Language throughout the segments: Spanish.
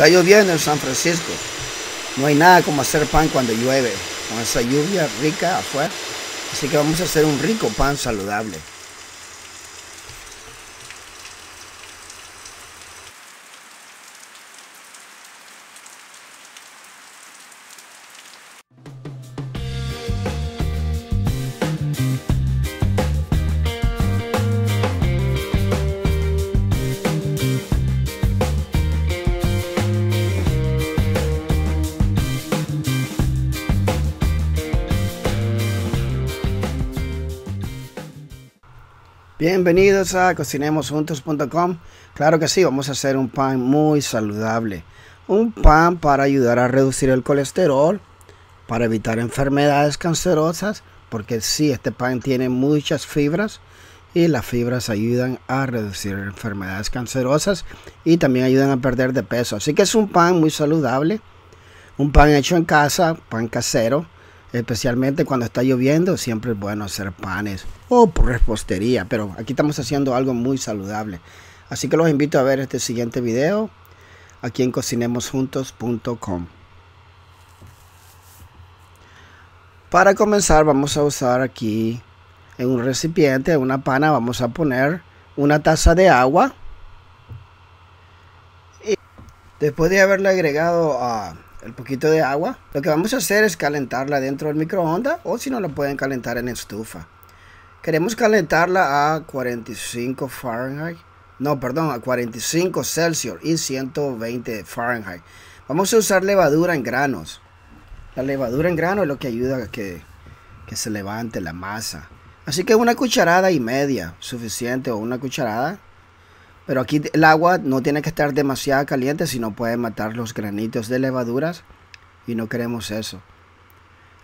Está lloviendo en San Francisco. No hay nada como hacer pan cuando llueve, con esa lluvia rica afuera. Así que vamos a hacer un rico pan saludable. Bienvenidos a cocinemosjuntos.com. Claro que sí, vamos a hacer un pan muy saludable. Un pan para ayudar a reducir el colesterol, para evitar enfermedades cancerosas, porque sí, este pan tiene muchas fibras y las fibras ayudan a reducir enfermedades cancerosas y también ayudan a perder de peso. Así que es un pan muy saludable, un pan hecho en casa, pan casero especialmente cuando está lloviendo, siempre es bueno hacer panes o repostería, pero aquí estamos haciendo algo muy saludable. Así que los invito a ver este siguiente video aquí en cocinemosjuntos.com. Para comenzar vamos a usar aquí en un recipiente, en una pana, vamos a poner una taza de agua. Y después de haberle agregado a el poquito de agua. Lo que vamos a hacer es calentarla dentro del microondas o si no la pueden calentar en estufa. Queremos calentarla a 45 Fahrenheit. No, perdón, a 45 Celsius y 120 Fahrenheit. Vamos a usar levadura en granos. La levadura en grano es lo que ayuda a que, que se levante la masa. Así que una cucharada y media, suficiente o una cucharada pero aquí el agua no tiene que estar demasiado caliente, si no puede matar los granitos de levaduras y no queremos eso.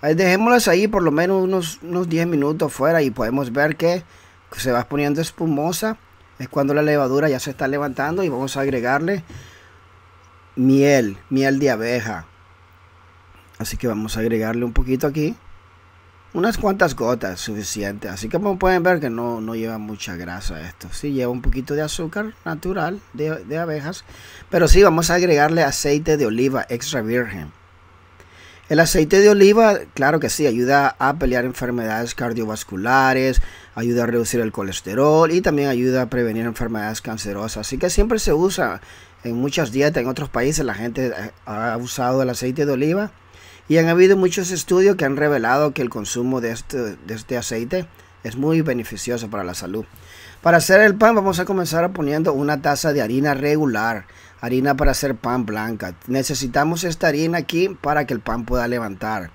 Dejémoslas ahí por lo menos unos, unos 10 minutos fuera y podemos ver que se va poniendo espumosa. Es cuando la levadura ya se está levantando y vamos a agregarle miel, miel de abeja. Así que vamos a agregarle un poquito aquí unas cuantas gotas suficientes. Así que como pueden ver que no, no, lleva mucha grasa esto. Sí lleva un poquito de azúcar natural de, de abejas. Pero sí vamos a agregarle aceite de oliva extra virgen. El aceite de oliva, claro que sí, ayuda a pelear enfermedades cardiovasculares, ayuda a reducir el colesterol y también ayuda a prevenir enfermedades cancerosas. Así que siempre se usa en muchas dietas, en otros países la gente ha usado el aceite de oliva y han habido muchos estudios que han revelado que el consumo este, de este, aceite es muy beneficioso para la salud. Para hacer el pan vamos a comenzar poniendo una taza de harina regular, harina para hacer pan blanca. Necesitamos esta harina aquí para que el pan pueda levantar.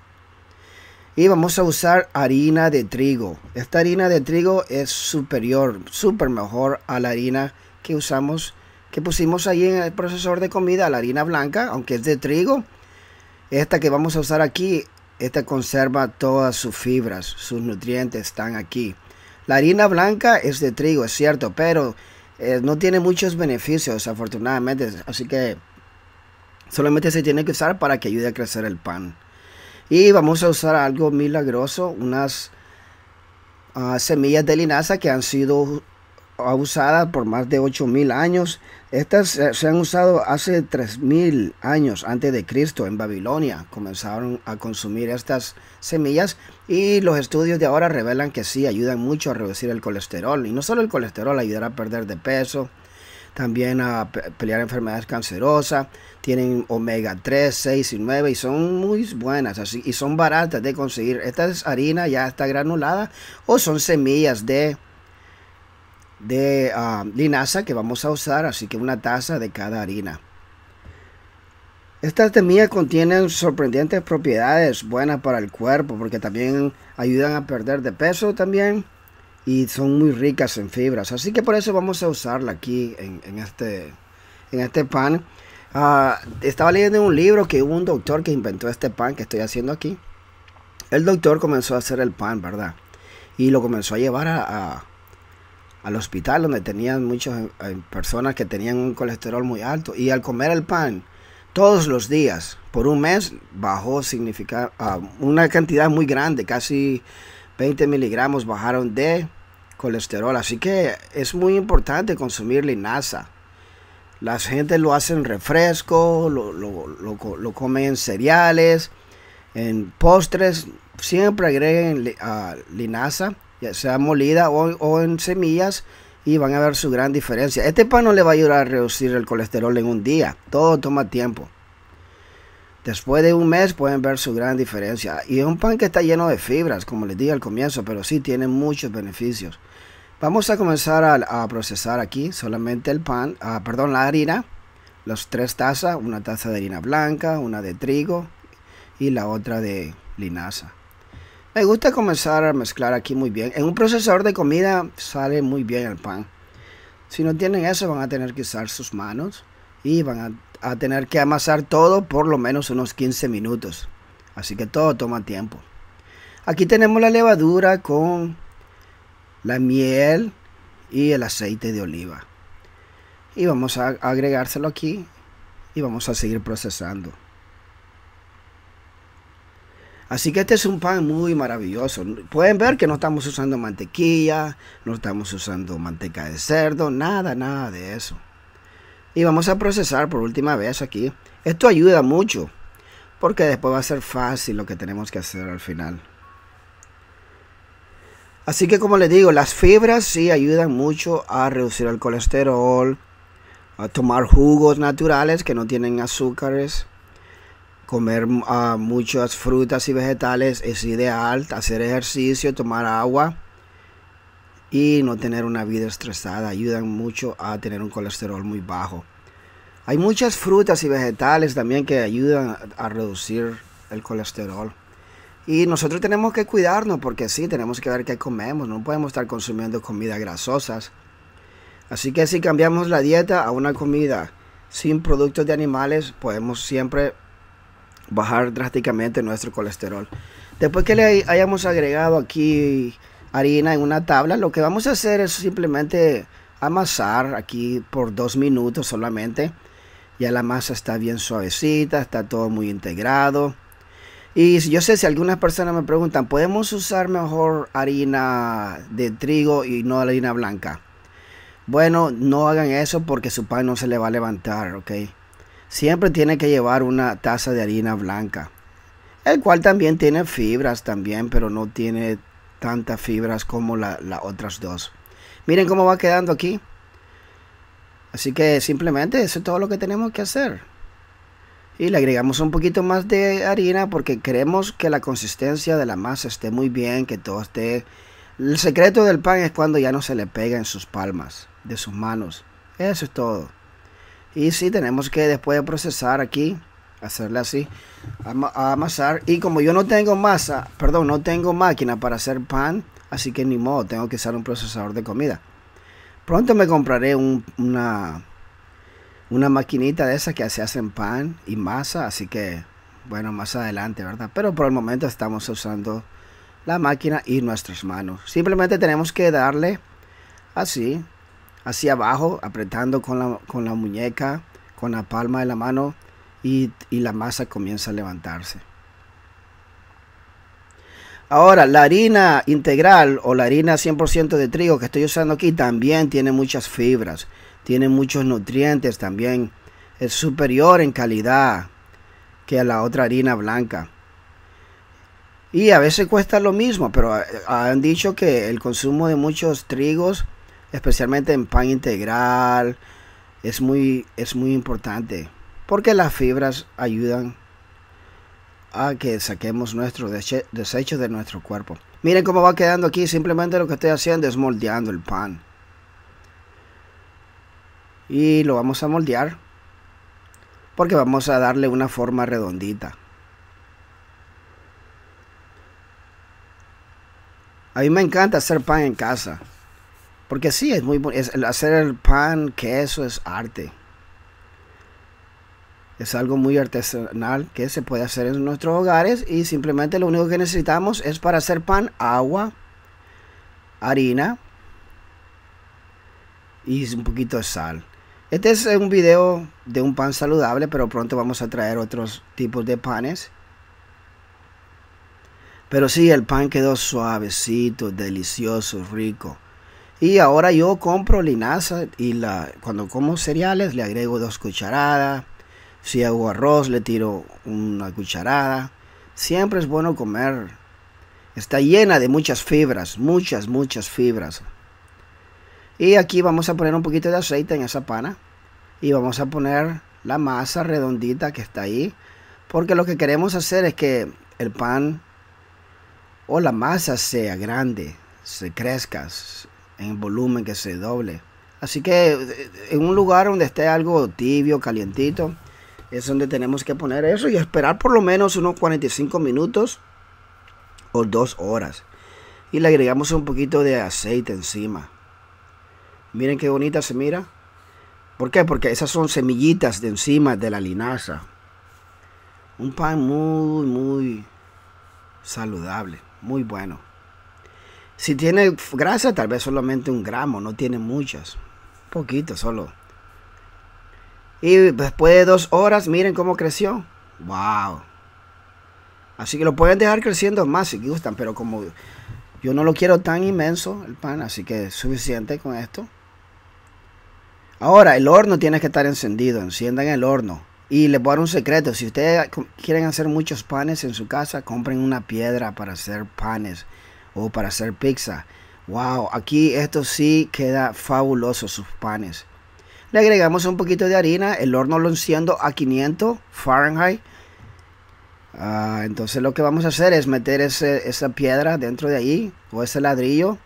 Y vamos a usar harina de trigo. Esta harina de trigo es superior, súper mejor a la harina que usamos, que pusimos ahí en el procesador de comida, la harina blanca, aunque es de trigo esta que vamos a usar aquí, esta conserva todas sus fibras, sus nutrientes están aquí. La harina blanca es de trigo, es cierto, pero eh, no tiene muchos beneficios, afortunadamente. Así que solamente se tiene que usar para que ayude a crecer el pan. Y vamos a usar algo milagroso, unas ah, semillas de linaza que han sido usadas por más de 8.000 años. Estas se han usado hace 3.000 años antes de Cristo en Babilonia. Comenzaron a consumir estas semillas y los estudios de ahora revelan que sí, ayudan mucho a reducir el colesterol. Y no solo el colesterol, ayudará a perder de peso, también a pelear enfermedades cancerosas. Tienen omega 3, 6 y 9 y son muy buenas así, y son baratas de conseguir. Esta harina ya está granulada o son semillas de de um, linaza que vamos a usar, así que una taza de cada harina. Estas semillas contienen sorprendentes propiedades buenas para el cuerpo porque también ayudan a perder de peso también y son muy ricas en fibras. Así que por eso vamos a usarla aquí en, este, en este pan. Ah, estaba leyendo un libro que hubo un doctor que inventó este pan que estoy haciendo aquí. El doctor comenzó a hacer el pan, ¿verdad? Y lo comenzó a llevar a al hospital donde tenían muchas eh, personas que tenían un colesterol muy alto y al comer el pan todos los días por un mes bajó significa ah, una cantidad muy grande, casi 20 miligramos bajaron de colesterol. Así que es muy importante consumir linaza. La gente lo hacen refresco, lo, lo, comen en cereales, en postres. Siempre agreguen ah, linaza sea molida o, en semillas, y van a ver su gran diferencia. Este pan no le va a ayudar a reducir el colesterol en un día, todo toma tiempo. Después de un mes pueden ver su gran diferencia. Y es un pan que está lleno de fibras, como les dije al comienzo, pero sí tiene muchos beneficios. Vamos a comenzar a, procesar aquí solamente el pan, ah, perdón, la harina, las tres tazas, una taza de harina blanca, una de trigo y la otra de linaza. Me gusta comenzar a mezclar aquí muy bien. En un procesador de comida sale muy bien el pan. Si no tienen eso van a tener que usar sus manos y van a, tener que amasar todo por lo menos unos 15 minutos. Así que todo toma tiempo. Aquí tenemos la levadura con la miel y el aceite de oliva. Y vamos a agregárselo aquí y vamos a seguir procesando. Así que este es un pan muy maravilloso. Pueden ver que no estamos usando mantequilla, no estamos usando manteca de cerdo, nada, nada de eso. Y vamos a procesar por última vez aquí. Esto ayuda mucho, porque después va a ser fácil lo que tenemos que hacer al final. Así que como les digo, las fibras sí ayudan mucho a reducir el colesterol, a tomar jugos naturales que no tienen azúcares comer ah, muchas frutas y vegetales es ideal, hacer ejercicio, tomar agua y no tener una vida estresada ayudan mucho a tener un colesterol muy bajo. Hay muchas frutas y vegetales también que ayudan a reducir el colesterol. Y nosotros tenemos que cuidarnos porque sí, tenemos que ver qué comemos, no podemos estar consumiendo comidas grasosas. Así que si cambiamos la dieta a una comida sin productos de animales, podemos siempre bajar drásticamente nuestro colesterol. Después que le hayamos agregado aquí harina en una tabla, lo que vamos a hacer es simplemente amasar aquí por dos minutos solamente. Ya la masa está bien suavecita, está todo muy integrado. Y yo sé si algunas personas me preguntan, ¿podemos usar mejor harina de trigo y no harina blanca? Bueno, no hagan eso porque su pan no se le va a levantar, ¿ok? siempre tiene que llevar una taza de harina blanca, el cual también tiene fibras también, pero no tiene tantas fibras como las otras dos. Miren cómo va quedando aquí. Así que simplemente eso es todo lo que tenemos que hacer. Y le agregamos un poquito más de harina porque queremos que la consistencia de la masa esté muy bien, que todo esté... El secreto del pan es cuando ya no se le pega en sus palmas, de sus manos. Eso es todo. Y si, tenemos que después de procesar aquí, hacerle así, a amasar. Y como yo no tengo masa, perdón, no tengo máquina para hacer pan, así que ni modo, tengo que usar un procesador de comida. Pronto me compraré una, una maquinita de esas que se hacen pan y masa, así que bueno, más adelante, ¿verdad? Pero por el momento estamos usando la máquina y nuestras manos. Simplemente tenemos que darle así hacia abajo, apretando con la, muñeca, con la palma de la mano y, la masa comienza a levantarse. Ahora, la harina integral o la harina 100% de trigo que estoy usando aquí también tiene muchas fibras, tiene muchos nutrientes también. Es superior en calidad que a la otra harina blanca. Y a veces cuesta lo mismo, pero eh, han dicho que el consumo de muchos trigos especialmente en pan integral, es muy, es muy importante porque las fibras ayudan a que saquemos nuestros desechos de nuestro cuerpo. Miren cómo va quedando aquí, simplemente lo que estoy haciendo es moldeando el pan. Y lo vamos a moldear porque vamos a darle una forma redondita. A mí me encanta hacer pan en casa. Porque sí, es muy bueno hacer el pan, queso es arte. Es algo muy artesanal que se puede hacer en nuestros hogares y simplemente lo único que necesitamos es para hacer pan agua, harina y un poquito de sal. Este es un video de un pan saludable, pero pronto vamos a traer otros tipos de panes. Pero sí, el pan quedó suavecito, delicioso, rico. Y ahora yo compro linaza y la, cuando como cereales le agrego dos cucharadas. Si hago arroz le tiro una cucharada. Siempre es bueno comer. Está llena de muchas fibras, muchas, muchas fibras. Y aquí vamos a poner un poquito de aceite en esa pana. Y vamos a poner la masa redondita que está ahí. Porque lo que queremos hacer es que el pan o la masa sea grande, se crezca, en volumen, que se doble. Así que eh, en un lugar donde esté algo tibio, calientito, es donde tenemos que poner eso y esperar por lo menos unos 45 minutos o dos horas. Y le agregamos un poquito de aceite encima. Miren qué bonita se mira. ¿Por qué? Porque esas son semillitas de encima de la linaza. Un pan muy, muy saludable, muy bueno. Si tiene grasa, tal vez solamente un gramo, no tiene muchas. Poquito solo. Y después de dos horas, miren cómo creció. ¡Wow! Así que lo pueden dejar creciendo más si gustan, pero como yo no lo quiero tan inmenso, el pan, así que es suficiente con esto. Ahora, el horno tiene que estar encendido, enciendan el horno. Y les voy a dar un secreto, si ustedes quieren hacer muchos panes en su casa, compren una piedra para hacer panes o oh, para hacer pizza. Wow, aquí esto sí queda fabuloso sus panes. Le agregamos un poquito de harina, el horno lo enciendo a 500 Fahrenheit. Ah, entonces lo que vamos a hacer es meter esa piedra dentro de ahí o ese ladrillo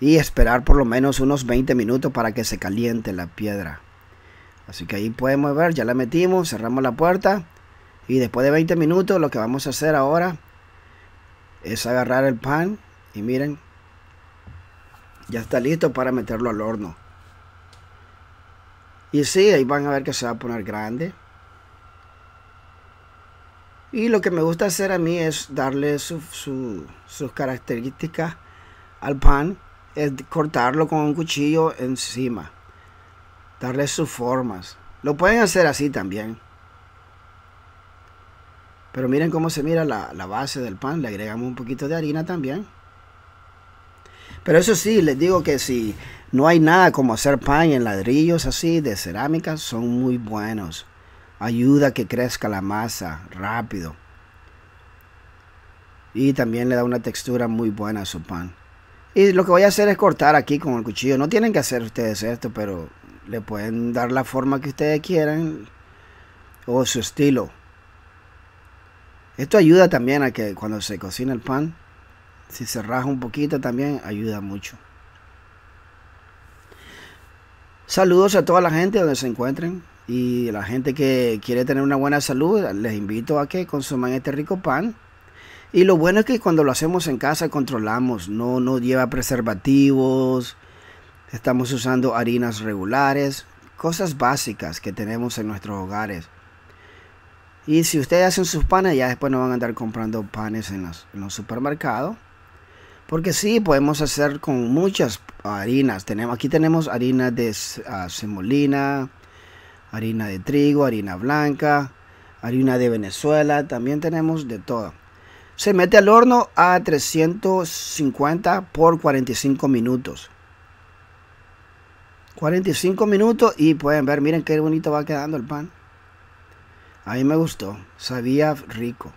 y esperar por lo menos unos 20 minutos para que se caliente la piedra. Así que ahí podemos ver, ya la metimos, cerramos la puerta y después de 20 minutos lo que vamos a hacer ahora es agarrar el pan y miren, ya está listo para meterlo al horno. Y si ahí van a ver que se va a poner grande. Y lo que me gusta hacer a mí es darle su, sus características al pan, es cortarlo con un cuchillo encima, darle sus formas. Lo pueden hacer así también. Pero miren cómo se mira la, base del pan. Le agregamos un poquito de harina también. Pero eso sí, les digo que si no hay nada como hacer pan en ladrillos así de cerámica, son muy buenos. Ayuda a que crezca la masa rápido. Y también le da una textura muy buena a su pan. Y lo que voy a hacer es cortar aquí con el cuchillo. No tienen que hacer ustedes esto, pero le pueden dar la forma que ustedes quieran o su estilo. Esto ayuda también a que cuando se cocina el pan, si se raja un poquito también ayuda mucho. Saludos a toda la gente donde se encuentren y la gente que quiere tener una buena salud, les invito a que consuman este rico pan. Y lo bueno es que cuando lo hacemos en casa controlamos, no, no lleva preservativos, estamos usando harinas regulares, cosas básicas que tenemos en nuestros hogares. Y si ustedes hacen sus panes, ya después no van a andar comprando panes en los, supermercados. Porque sí, podemos hacer con muchas harinas. Tenemos, aquí tenemos harina de ah, semolina, harina de trigo, harina blanca, harina de Venezuela. También tenemos de todo. Se mete al horno a 350 por 45 minutos. 45 minutos y pueden ver, miren qué bonito va quedando el pan. A mí me gustó, sabía rico.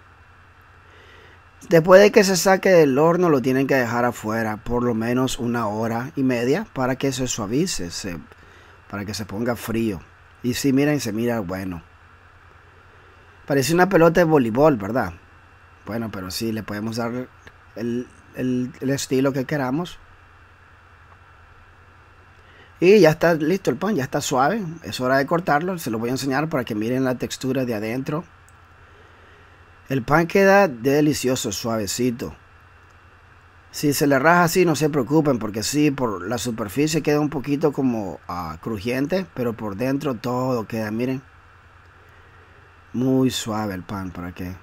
Después de que se saque del horno lo tienen que dejar afuera por lo menos una hora y media para que se suavice, para que se ponga frío. Y si miren, se mira bueno. Parece una pelota de voleibol, ¿verdad? Bueno, pero sí, le podemos dar el estilo que queramos. Y ya está listo el pan, ya está suave. Es hora de cortarlo. Se lo voy a enseñar para que miren la textura de adentro. El pan queda delicioso, suavecito. Si se le raja así, no se preocupen, porque sí, por la superficie queda un poquito como ah, crujiente, pero por dentro todo queda, miren. Muy suave el pan, ¿para qué?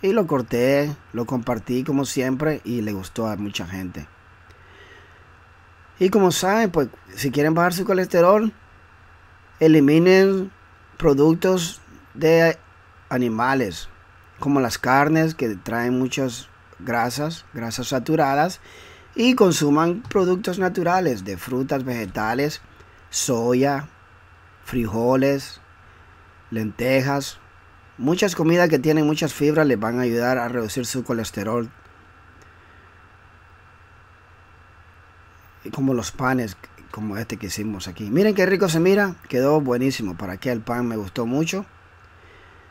Y lo corté, lo compartí como siempre y le gustó a mucha gente. Y como saben, pues si quieren bajar su colesterol, eliminen productos de animales, como las carnes que traen muchas grasas, grasas saturadas, y consuman productos naturales de frutas, vegetales, soya, frijoles, lentejas. Muchas comidas que tienen muchas fibras les van a ayudar a reducir su colesterol como los panes como este que hicimos aquí. Miren qué rico se mira, quedó buenísimo. Para que el pan me gustó mucho.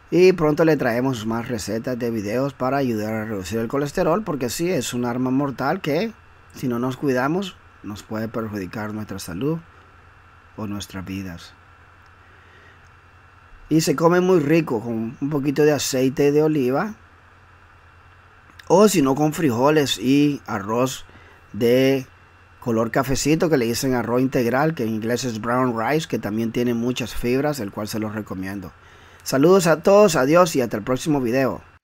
Y pronto le traemos más recetas de videos para ayudar a reducir el colesterol, porque sí, es un arma mortal que si no nos cuidamos nos puede perjudicar nuestra salud o nuestras vidas. Y se come muy rico con un poquito de aceite de oliva o si no con frijoles y arroz de color cafecito que le dicen arroz integral, que en inglés es brown rice, que también tiene muchas fibras, el cual se los recomiendo. Saludos a todos, adiós y hasta el próximo video.